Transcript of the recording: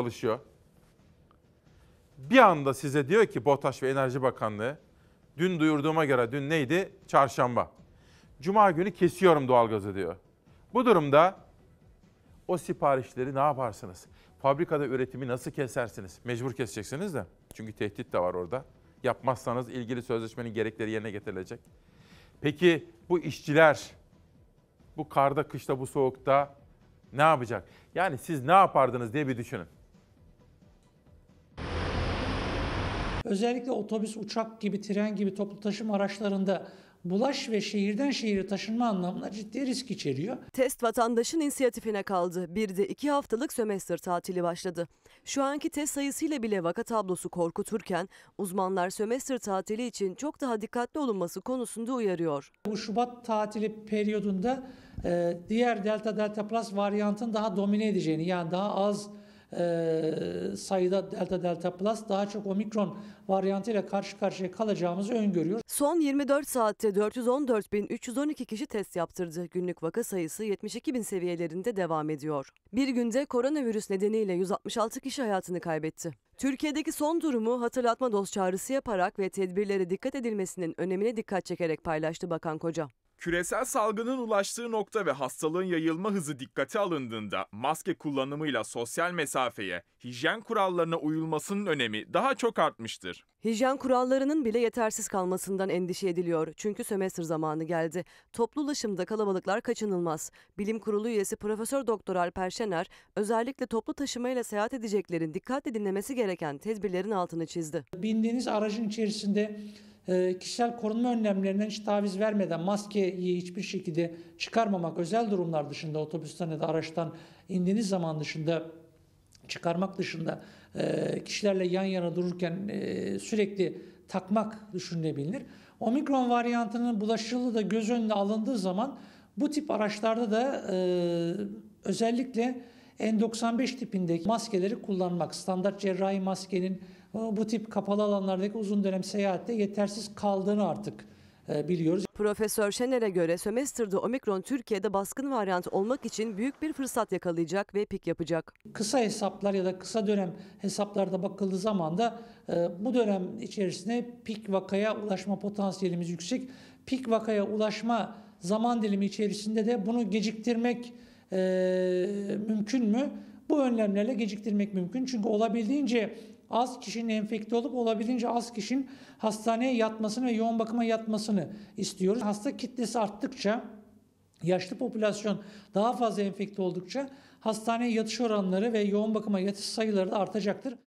çalışıyor. Bir anda size diyor ki BOTAŞ ve Enerji Bakanlığı, dün duyurduğuma göre dün neydi? Çarşamba. Cuma günü kesiyorum doğalgazı diyor. Bu durumda o siparişleri ne yaparsınız? Fabrikada üretimi nasıl kesersiniz? Mecbur keseceksiniz de. Çünkü tehdit de var orada. Yapmazsanız ilgili sözleşmenin gerekleri yerine getirilecek. Peki bu işçiler bu karda, kışta, bu soğukta ne yapacak? Yani siz ne yapardınız diye bir düşünün. özellikle otobüs, uçak gibi, tren gibi toplu taşıma araçlarında bulaş ve şehirden şehire taşınma anlamına ciddi risk içeriyor. Test vatandaşın inisiyatifine kaldı. Bir de iki haftalık sömestr tatili başladı. Şu anki test sayısıyla bile vaka tablosu korkuturken uzmanlar sömestr tatili için çok daha dikkatli olunması konusunda uyarıyor. Bu Şubat tatili periyodunda e, diğer Delta Delta Plus varyantın daha domine edeceğini yani daha az e, sayıda delta delta plus daha çok omikron varyantıyla karşı karşıya kalacağımızı öngörüyor. Son 24 saatte 414.312 kişi test yaptırdı. Günlük vaka sayısı 72 bin seviyelerinde devam ediyor. Bir günde koronavirüs nedeniyle 166 kişi hayatını kaybetti. Türkiye'deki son durumu hatırlatma doz çağrısı yaparak ve tedbirlere dikkat edilmesinin önemine dikkat çekerek paylaştı Bakan Koca. Küresel salgının ulaştığı nokta ve hastalığın yayılma hızı dikkate alındığında maske kullanımıyla sosyal mesafeye, hijyen kurallarına uyulmasının önemi daha çok artmıştır. Hijyen kurallarının bile yetersiz kalmasından endişe ediliyor. Çünkü sömestr zamanı geldi. Toplu ulaşımda kalabalıklar kaçınılmaz. Bilim Kurulu üyesi Profesör Doktor Alper Şener özellikle toplu taşımayla seyahat edeceklerin dikkatle dinlemesi gereken tedbirlerin altını çizdi. Bindiğiniz aracın içerisinde e, kişisel korunma önlemlerinden hiç taviz vermeden maskeyi hiçbir şekilde çıkarmamak özel durumlar dışında otobüsten ya da araçtan indiğiniz zaman dışında çıkarmak dışında e, kişilerle yan yana dururken e, sürekli takmak düşünülebilir. Omikron varyantının bulaşıcılığı da göz önüne alındığı zaman bu tip araçlarda da özellikle N95 tipindeki maskeleri kullanmak, standart cerrahi maskenin bu tip kapalı alanlardaki uzun dönem seyahatte yetersiz kaldığını artık e, biliyoruz. Profesör Şener'e göre sömestrda omikron Türkiye'de baskın varyant olmak için büyük bir fırsat yakalayacak ve pik yapacak. Kısa hesaplar ya da kısa dönem hesaplarda bakıldığı zaman da e, bu dönem içerisinde pik vakaya ulaşma potansiyelimiz yüksek. Pik vakaya ulaşma zaman dilimi içerisinde de bunu geciktirmek e, mümkün mü? Bu önlemlerle geciktirmek mümkün. Çünkü olabildiğince az kişinin enfekte olup olabildiğince az kişinin hastaneye yatmasını ve yoğun bakıma yatmasını istiyoruz. Hasta kitlesi arttıkça yaşlı popülasyon daha fazla enfekte oldukça hastaneye yatış oranları ve yoğun bakıma yatış sayıları da artacaktır.